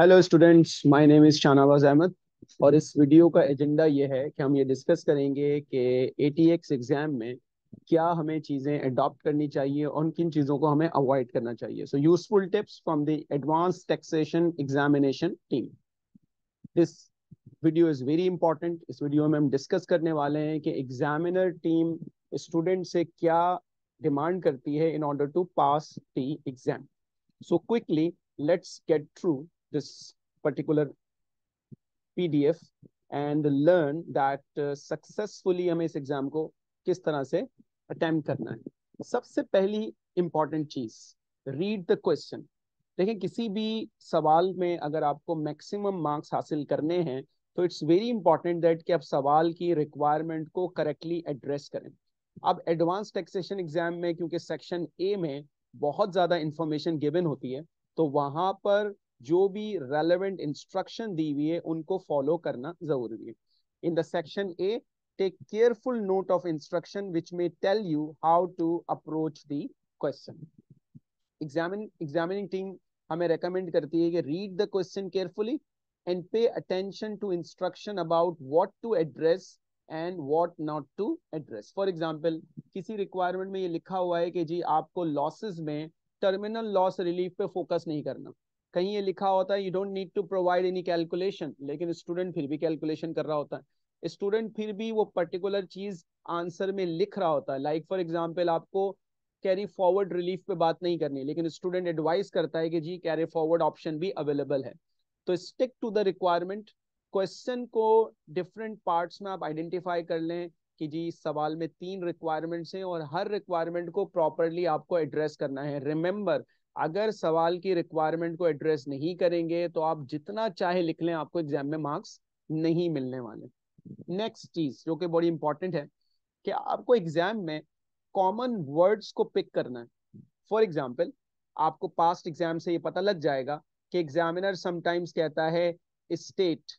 Hello students my name is Shahnawaz Ahmed और इस video का एजेंडा ये है कि हम ये डिस्कस करेंगे कि एटीएक्स एग्ज़ाम में क्या हमें चीज़ें अडॉप्ट करनी चाहिए और किन चीज़ों को हमें अवॉइड करना चाहिए so useful tips from the advance taxation examination team this video is very important इस वीडियो में हम डिस्कस करने वाले हैं कि एग्जामिनर टीम स्टूडेंट से क्या डिमांड करती है in order to pass the exam So quickly, let's get through this particular PDF and learn that uh, successfully हमें इस एग्जाम को किस तरह से अटेम्प्ट करना है सबसे पहली इंपॉर्टेंट चीज रीड द क्वेश्चन देखिए किसी भी सवाल में अगर आपको मैक्सिमम मार्क्स हासिल करने हैं तो इट्स वेरी इंपॉर्टेंट दैट कि आप सवाल की रिक्वायरमेंट को करेक्टली एड्रेस करें अब एडवांस टैक्सेशन एग्जाम में क्योंकि सेक्शन ए में बहुत ज्यादा इंफॉर्मेशन गिवन होती है तो वहां पर जो भी रेलेवेंट इंस्ट्रक्शन दी हुई है उनको फॉलो करना जरूरी है in the section A take careful note of instruction which may tell you how to approach the question examining team हमें रेकमेंड करती है कि read the question carefully and pay attention to instruction about what to address and what not to address for example किसी requirement में ये लिखा हुआ है कि जी आपको लॉसेज में टर्मिनल लॉस रिलीफ पे फोकस नहीं करना कहीं ये लिखा होता है you don't need to provide any calculation लेकिन स्टूडेंट फिर भी कैलकुलेशन कर रहा होता है स्टूडेंट फिर भी वो पर्टिकुलर चीज आंसर में लिख रहा होता है लाइक फॉर एग्जाम्पल आपको कैरी फॉरवर्ड रिलीफ पे बात नहीं करनी लेकिन स्टूडेंट एडवाइस करता है कि जी कैरी फॉरवर्ड ऑप्शन भी अवेलेबल है तो stick to the requirement question को डिफरेंट पार्ट्स में आप आइडेंटिफाई कर लें कि जी सवाल में तीन रिक्वायरमेंट्स हैं और हर रिक्वायरमेंट को प्रॉपरली आपको एड्रेस करना है रिमेंबर अगर सवाल की रिक्वायरमेंट को एड्रेस नहीं करेंगे तो आप जितना चाहे लिख लें आपको एग्जाम में मार्क्स नहीं मिलने वाले नेक्स्ट चीज जो कि बड़ी इंपॉर्टेंट है कि आपको एग्जाम में कॉमन वर्ड्स को पिक करना है फॉर एग्जाम्पल आपको पास्ट एग्जाम से ये पता लग जाएगा कि एग्जामिनर समटाइम्स कहता है स्टेट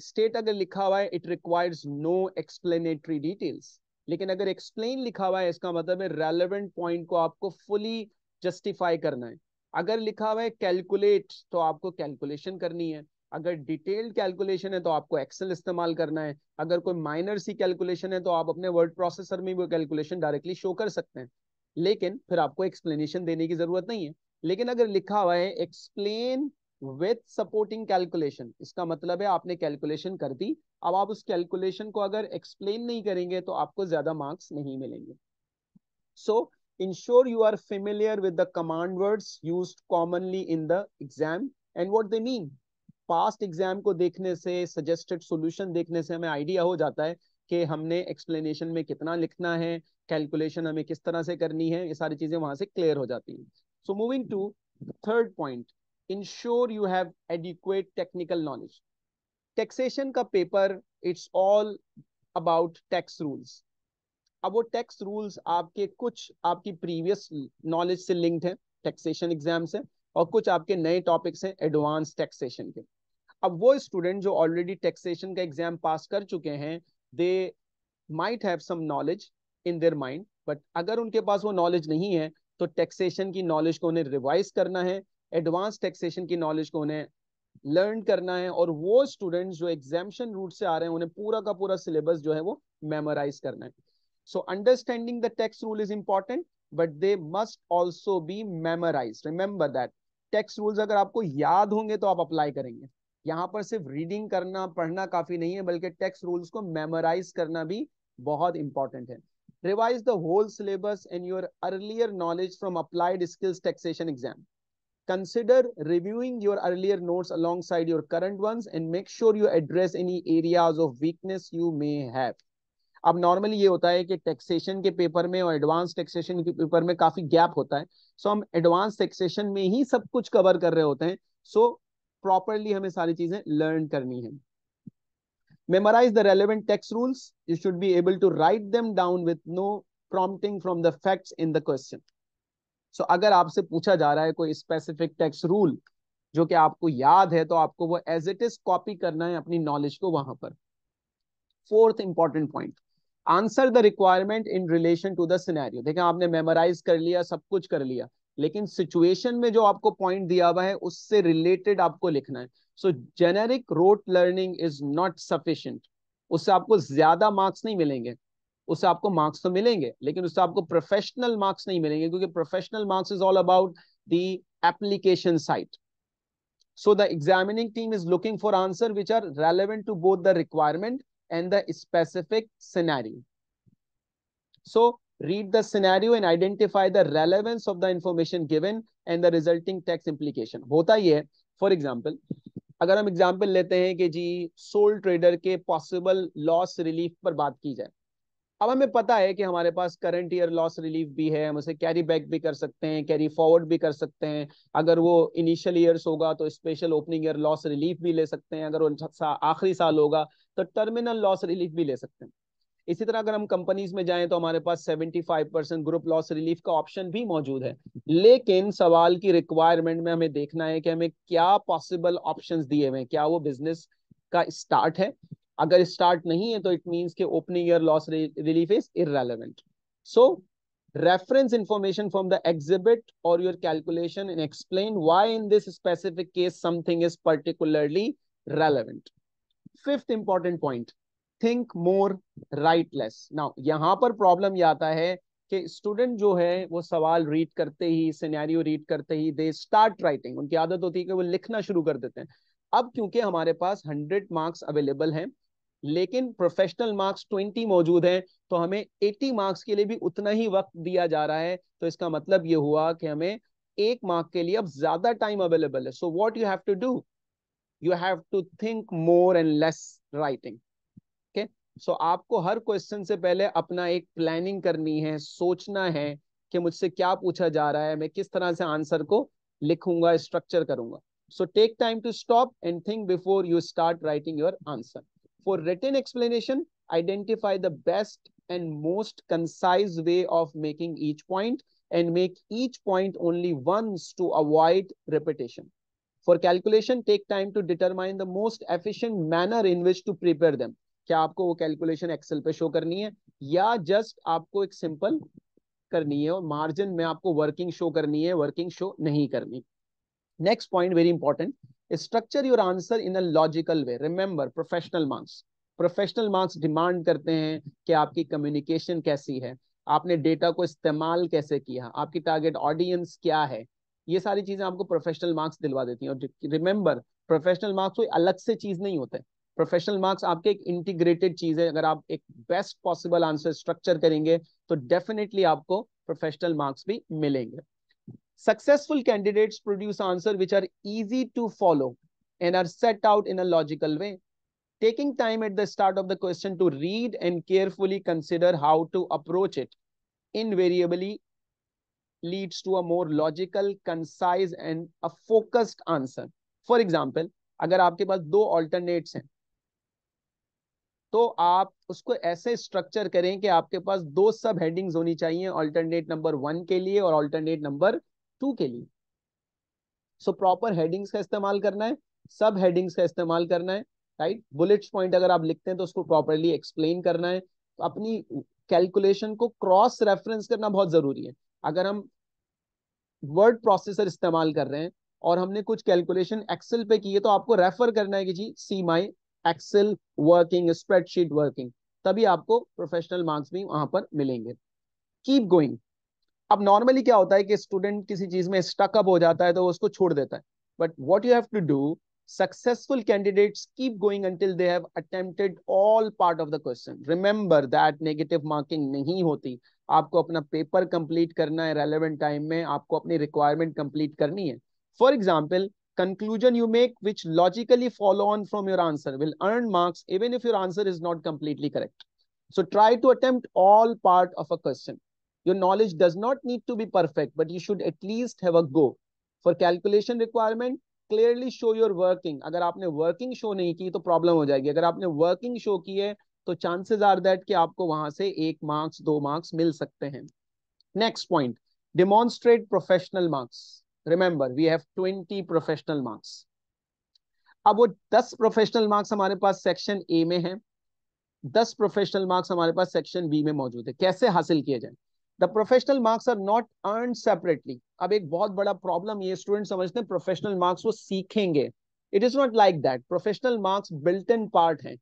स्टेट अगर लिखा हुआ है it requires no explanatory details लेकिन अगर एक्सप्लेन लिखा हुआ है इसका मतलब है रेलेवेंट पॉइंट को आपको फुली जस्टिफाई करना है अगर लिखा हुआ है कैलकुलेट तो आपको कैलकुलेशन करनी है अगर डिटेल्ड कैलकुलेशन है तो आपको एक्सेल इस्तेमाल करना है अगर कोई माइनर सी कैलकुलेशन है तो आप अपने वर्ड प्रोसेसर में वो कैलकुलेशन डायरेक्टली शो कर सकते हैं लेकिन फिर आपको एक्सप्लेनेशन देने की जरूरत नहीं है लेकिन अगर लिखा हुआ है एक्सप्लेन विथ सपोर्टिंग कैलकुलेशन इसका मतलब है आपने कैलकुलेशन कर दी अब आप उस कैलकुलेशन को अगर एक्सप्लेन नहीं करेंगे तो आपको ज्यादा मार्क्स नहीं मिलेंगे so ensure you are familiar with the command words use commonly in the exam and what they mean past exam को देखने से सजेस्टेड सोल्यूशन देखने से हमें आइडिया हो जाता है कि हमने एक्सप्लेनेशन में कितना लिखना है कैलकुलेशन हमें किस तरह से करनी है ये सारी चीजें वहां से क्लियर हो जाती है so moving to third point ensure you have adequate technical knowledge taxation का paper it's all about tax rules अब वो टैक्स रूल्स आपके कुछ आपकी प्रीवियस नॉलेज से लिंक्ड है टैक्सेशन एग्जाम से और कुछ आपके नए टॉपिक्स हैं एडवांस टैक्सेशन के अब वो स्टूडेंट जो ऑलरेडी टैक्सेशन का एग्जाम पास कर चुके हैं they might have some knowledge in their mind but अगर उनके पास वो नॉलेज नहीं है तो टैक्सेशन की नॉलेज को उन्हें रिवाइज करना है एडवांस टैक्सेशन की नॉलेज को उन्हें लर्न करना है और वो स्टूडेंट्स जो एग्जामेशन रूट से आ रहे हैं उन्हें पूरा का पूरा सिलेबस जो है वो मेमोराइज करना है so understanding the tax rule is important but they must also be memorise remember that tax rules अगर आपको याद होंगे तो आप अप्लाई करेंगे यहाँ पर सिर्फ रीडिंग करना पढ़ना काफी नहीं है बल्कि टैक्स रूल्स को मेमोराइज करना भी बहुत इंपॉर्टेंट है revise the whole syllabus and your earlier knowledge from applied skills taxation exam consider reviewing your earlier notes alongside your current ones and make sure you address any areas of weakness you may have अब normally ये होता है कि taxation के paper में और advance taxation के paper में काफी गैप होता है सो so, हम एडवांस टैक्सेशन में ही सब कुछ कवर कर रहे होते हैं सो so, प्रॉपरली हमें सारी चीजें लर्न करनी है memorise the relevant tax rules you should be able to write them down with no prompting from the facts in the question so अगर आपसे पूछा जा रहा है कोई स्पेसिफिक टैक्स रूल जो कि आपको याद है तो आपको वो एज इट इज कॉपी करना है अपनी नॉलेज को वहां पर fourth important point answer the requirement in relation to the scenario देखें आपने मेमोराइज कर लिया सब कुछ कर लिया लेकिन सिचुएशन में जो आपको पॉइंट दिया हुआ है उससे रिलेटेड आपको लिखना है so generic rote learning is not sufficient उससे आपको ज्यादा मार्क्स नहीं मिलेंगे उससे आपको मार्क्स तो मिलेंगे लेकिन उससे आपको प्रोफेशनल मार्क्स नहीं मिलेंगे क्योंकि professional marks is all about the application side so the examining team is looking for answer which are relevant to both the requirement and the specific scenario so read the scenario and identify the relevance of the information given and the resulting tax implication होता ही है for example अगर हम example लेते हैं कि जी sole trader के पॉसिबल लॉस रिलीफ पर बात की जाए अब हमें पता है कि हमारे पास करंट ईयर लॉस रिलीफ भी है हम उसे कैरी बैक भी कर सकते हैं कैरी फॉरवर्ड भी कर सकते हैं अगर वो इनिशियल ईयर्स होगा तो special opening year loss relief भी ले सकते हैं अगर वो सा, आखिरी साल होगा तो टर्मिनल लॉस रिलीफ भी ले सकते हैं इसी तरह अगर हम कंपनीज में जाएं तो हमारे पास 75 परसेंट ग्रुप लॉस रिलीफ का ऑप्शन भी मौजूद है लेकिन सवाल की रिक्वायरमेंट में हमें देखना है कि हमें क्या पॉसिबल ऑप्शंस दिए हुए हैं क्या वो बिजनेस का स्टार्ट है अगर स्टार्ट नहीं है तो इट मीन के opening year loss relief is relevant so reference information from the exhibit or your calculation and explain why in this specific case something is particularly relevant. Fifth important point, think more, write less. Now, यहाँ पर problem ये आता है कि student जो है वो सवाल read करते ही scenario read करते ही they start writing. उनकी आदत होती है कि वो लिखना शुरू कर देते हैं अब क्योंकि हमारे पास 100 marks available हैं लेकिन प्रोफेशनल मार्क्स 20 मौजूद हैं तो हमें 80 मार्क्स के लिए भी उतना ही वक्त दिया जा रहा है तो इसका मतलब ये हुआ कि हमें एक मार्क के लिए अब ज्यादा टाइम अवेलेबल है so what you have to do you have to think more and less writing okay so आपको हर क्वेश्चन से पहले अपना एक प्लानिंग करनी है सोचना है कि मुझसे क्या पूछा जा रहा है मैं किस तरह से आंसर को लिखूंगा स्ट्रक्चर करूंगा so take time to stop and think before you start writing your answer For written explanation, identify the best and most concise way of making each point and make each point only once to avoid repetition. For calculation, take time to determine the most efficient manner in which to prepare them. kya aapko wo calculation excel pe show karni hai ya just aapko ek simple karni hai aur margin mein aapko working show karni hai working show nahi karni next point very important structure your answer in a logical way remember professional marks professional marks demand करते हैं कि आपकी communication कैसी है आपने data को इस्तेमाल कैसे किया आपकी टारगेट ऑडियंस क्या है ये सारी चीजें आपको प्रोफेशनल मार्क्स दिलवा देती हैं और रिमेंबर प्रोफेशनल मार्क्स कोई अलग से चीज नहीं होते प्रोफेशनल मार्क्स आपके एक इंटीग्रेटेड चीज है अगर आप एक बेस्ट पॉसिबल आंसर स्ट्रक्चर करेंगे तो डेफिनेटली आपको प्रोफेशनल मार्क्स भी मिलेंगे Successful candidates produce answers which are easy to follow and are set out in a logical way. Taking time at the start of the question to read and carefully consider how to approach it invariably leads to a more logical, concise and a focused answer. For example, अगर आपके पास दो alternates हैं तो आप उसको ऐसे structure करें कि आपके पास दो सब हेडिंग्स होनी चाहिए ऑल्टरनेट नंबर वन के लिए और ऑल्टरनेट नंबर टू के लिए सो प्रॉपर हेडिंग्स का इस्तेमाल करना है सब हेडिंग्स का इस्तेमाल करना है राइट बुलेट्स पॉइंट अगर आप लिखते हैं तो उसको प्रॉपरली एक्सप्लेन करना है तो अपनी कैलकुलेशन को क्रॉस रेफरेंस करना बहुत जरूरी है अगर हम वर्ड प्रोसेसर इस्तेमाल कर रहे हैं और हमने कुछ कैलकुलेशन एक्सेल पे किए तो आपको रेफर करना है कि जी see my Excel working spreadsheet working तभी आपको प्रोफेशनल मार्क्स भी वहां पर मिलेंगे कीप गोइंग अब नॉर्मली क्या होता है कि स्टूडेंट किसी चीज में स्टकअप हो जाता है तो उसको छोड़ देता है but what you have to do successful candidates keep going until they have attempted all part of the question remember that negative marking nahi hoti आपको अपना पेपर कंप्लीट करना है रेलिवेंट टाइम में आपको अपनी रिक्वायरमेंट कंप्लीट करनी है for example conclusion you make which logically follow on from your answer will earn marks even if your answer is not completely correct so try to attempt all part of a question Your knowledge does not need to be perfect, but you should at least have a go. For calculation requirement, clearly show your working अगर आपने working show नहीं की तो problem हो जाएगी अगर आपने working show की है तो चांसेस आर दैट कि आपको वहां से एक मार्क्स दो मार्क्स मिल सकते हैं next point demonstrate professional marks remember we have twenty professional marks अब वो दस प्रोफेशनल मार्क्स हमारे पास सेक्शन ए में है दस प्रोफेशनल मार्क्स हमारे पास सेक्शन बी में मौजूद है कैसे हासिल किए जाए the professional marks are not earn separately अब एक बहुत बड़ा प्रॉब्लम ये स्टूडेंट समझते हैं प्रोफेशनल मार्क्स वो सीखेंगे it is not like that professional marks built in part है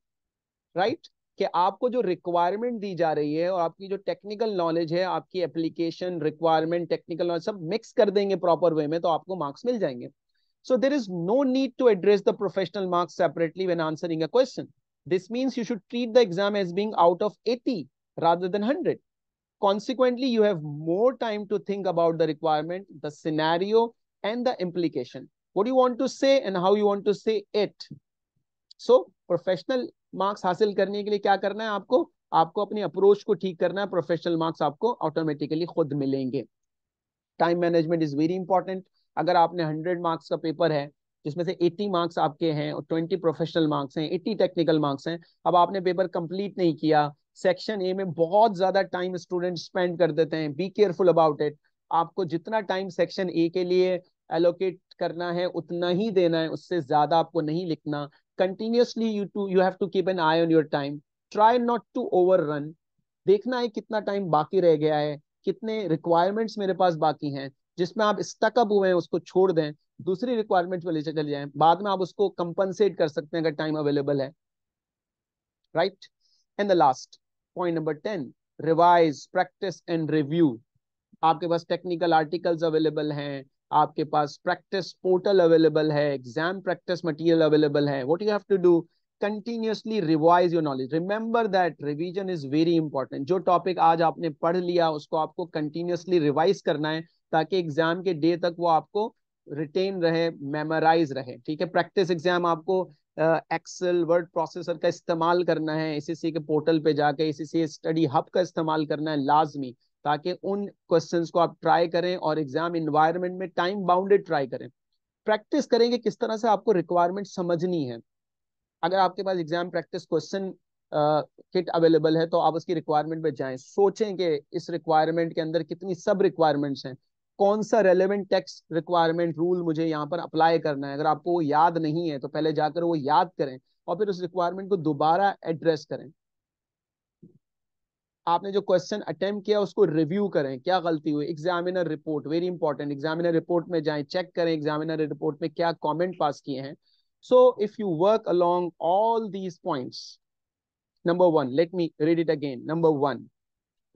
राइट right? कि आपको जो रिक्वायरमेंट दी जा रही है और आपकी जो टेक्निकल नॉलेज है आपकी एप्लीकेशन रिक्वायरमेंट टेक्निकल नॉलेज सब मिक्स कर देंगे प्रॉपर वे में तो आपको मार्क्स मिल जाएंगे so there is no need to address the professional marks separately when answering a question this means you should treat the exam as being out of eighty rather than hundred Consequently, you have more time to think about the requirement, the scenario, and the implication. What you want to say and how you want to say it. So, professional marks हासिल करने के लिए क्या करना है आपको आपको अपनी अप्रोच को ठीक करना है प्रोफेशनल मार्क्स आपको ऑटोमेटिकली खुद मिलेंगे time management is very important अगर आपने हंड्रेड मार्क्स का पेपर है जिसमें से 80 मार्क्स आपके हैं और 20 प्रोफेशनल मार्क्स हैं 80 टेक्निकल मार्क्स हैं अब आपने पेपर कंप्लीट नहीं किया सेक्शन ए में बहुत ज्यादा टाइम स्टूडेंट स्पेंड कर देते हैं बी केयरफुल अबाउट इट आपको जितना टाइम सेक्शन ए के लिए एलोकेट करना है उतना ही देना है उससे ज्यादा आपको नहीं लिखना continuously you to you have to keep an eye on your time try not to over run देखना है कितना टाइम बाकी रह गया है कितने रिक्वायरमेंट्स मेरे पास बाकी हैं जिसमें आप स्टकअप हुए हैं उसको छोड़ दें दूसरी रिक्वायरमेंट में लेकर चले जाएं बाद में आप उसको कंपनसेट कर सकते हैं अगर टाइम अवेलेबल है right right? And the last point number ten revise practice and review आपके पास टेक्निकल आर्टिकल्स अवेलेबल हैं आपके पास प्रैक्टिस पोर्टल अवेलेबल है एग्जाम प्रैक्टिस मटेरियल अवेलेबल है what you have to do continuously revise your knowledge remember that revision is very important जो topic आज आपने पढ़ लिया उसको आपको कंटिन्यूसली रिवाइज करना है ताकि एग्जाम के डे तक वो आपको रिटेन रहे मेमोराइज रहे ठीक है प्रैक्टिस एग्जाम आपको एक्सेल वर्ड प्रोसेसर का इस्तेमाल करना है सी के पोर्टल पे जाके सी स्टडी हब का इस्तेमाल करना है लाजमी ताकि उन क्वेश्चंस को आप ट्राई करें और एग्जाम इन्वायरमेंट में टाइम बाउंडेड ट्राई करें प्रैक्टिस करेंगे किस तरह से आपको रिक्वायरमेंट समझनी है अगर आपके पास exam practice question kit available है तो आप उसकी रिक्वायरमेंट पर जाएं सोचें कि इस रिक्वायरमेंट के अंदर कितनी सब रिक्वायरमेंट्स हैं कौन सा रेलेवेंट टैक्स रिक्वायरमेंट रूल मुझे यहाँ पर अप्लाई करना है अगर आपको वो याद नहीं है तो पहले जाकर वो याद करें और फिर उस रिक्वायरमेंट को दोबारा एड्रेस करें आपने जो क्वेश्चन अटेम्प्ट किया उसको रिव्यू करें क्या गलती हुई examiner report very important examiner report में जाएं चेक करें एग्जामिनर रिपोर्ट में क्या कमेंट पास किए हैं so if you work along all these points, number one let me read it again number one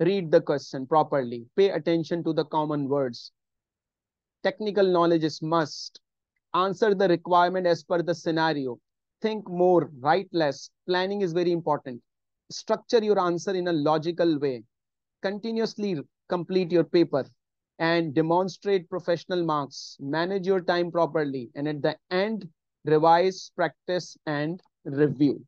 read the question properly, pay attention to the common words. Technical knowledge is must. Answer the requirement as per the scenario. Think more, write less. Planning is very important. Structure your answer in a logical way. Continuously complete your paper and demonstrate professional marks. Manage your time properly. And at the end, revise, practice, and review.